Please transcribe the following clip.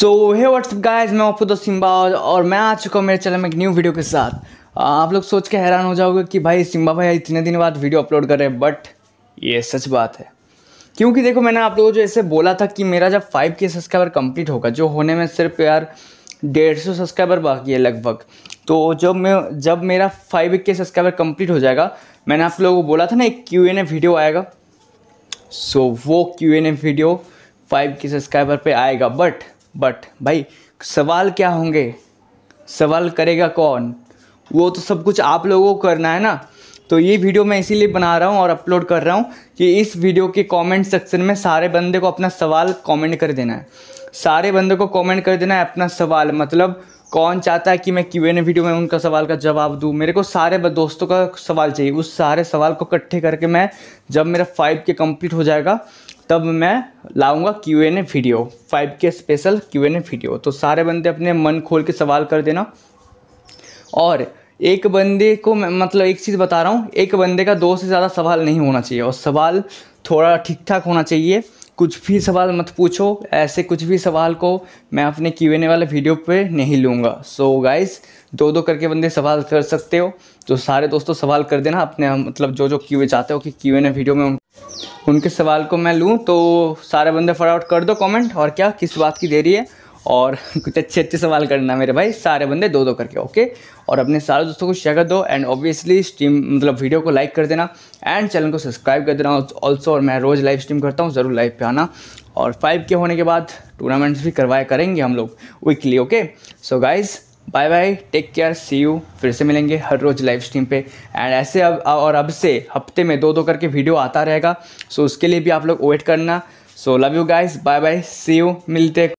सो हे what's up guys मैं अफुद Simba और मैं आ चुका हूँ मेरे चैनल में एक न्यू वीडियो के साथ आप लोग सोच के हैरान हो जाओगे कि भाई सिम्बा भाई इतने दिन बाद वीडियो अपलोड कर रहे हैं बट ये सच बात है क्योंकि देखो मैंने आप लोगों को जो ऐसे बोला था कि मेरा जब फाइव के सब्सक्राइबर कंप्लीट होगा जो होने में सिर्फ यार डेढ़ सौ सब्सक्राइबर बाकी है लगभग तो जब मैं जब मेरा फाइव के सब्सक्राइबर कंप्लीट हो जाएगा मैंने आप लोगों को बोला था ना एक क्यू एन ए वीडियो आएगा सो वो Q N A video five K subscriber पर आएगा बट बट भाई सवाल क्या होंगे सवाल करेगा कौन वो तो सब कुछ आप लोगों को करना है ना तो ये वीडियो मैं इसीलिए बना रहा हूँ और अपलोड कर रहा हूँ कि इस वीडियो के कमेंट सेक्शन में सारे बंदे को अपना सवाल कमेंट कर देना है सारे बंदे को कमेंट कर देना है अपना सवाल मतलब कौन चाहता है कि मैं क्यू एन वीडियो में उनका सवाल का जवाब दूँ मेरे को सारे दोस्तों का सवाल चाहिए उस सारे सवाल को इकट्ठे करके मैं जब मेरा फाइव के कम्प्लीट हो जाएगा तब मैं लाऊंगा Q N A video five K special Q N A video तो सारे बंदे अपने मन खोल के सवाल कर देना और एक बंदे को मैं मतलब एक चीज़ बता रहा हूँ एक बंदे का दो से ज़्यादा सवाल नहीं होना चाहिए और सवाल थोड़ा ठीक ठाक होना चाहिए कुछ भी सवाल मत पूछो ऐसे कुछ भी सवाल को मैं अपने क्यू एन ए वाले वीडियो पे नहीं लूँगा सो so गाइस दो दो करके बंदे सवाल कर सकते हो तो सारे दोस्तों सवाल कर देना अपने मतलब जो जो क्यू ए चाहते हो कि क्यू एन ए वीडियो में उनके सवाल को मैं लूँ तो सारे बंदे फटाफट कर दो कमेंट और क्या किस बात की देरी है और कुछ अच्छे अच्छे सवाल करना मेरे भाई सारे बंदे दो दो करके ओके और अपने सारे दोस्तों को शेयर कर दो एंड ऑब्वियसली स्ट्रीम मतलब वीडियो को लाइक कर देना एंड चैनल को सब्सक्राइब कर देना ऑल्सो और मैं रोज़ लाइव स्ट्रीम करता हूँ ज़रूर लाइव पे आना और फाइव के होने के बाद टूर्नामेंट्स भी करवाया करेंगे हम लोग weekly okay so guys bye bye take care see you फिर से मिलेंगे हर रोज़ लाइव स्ट्रीम पे एंड ऐसे अब और अब से हफ्ते में दो दो करके वीडियो आता रहेगा सो so उसके लिए भी आप लोग वेट करना so love you guys bye bye see you मिलते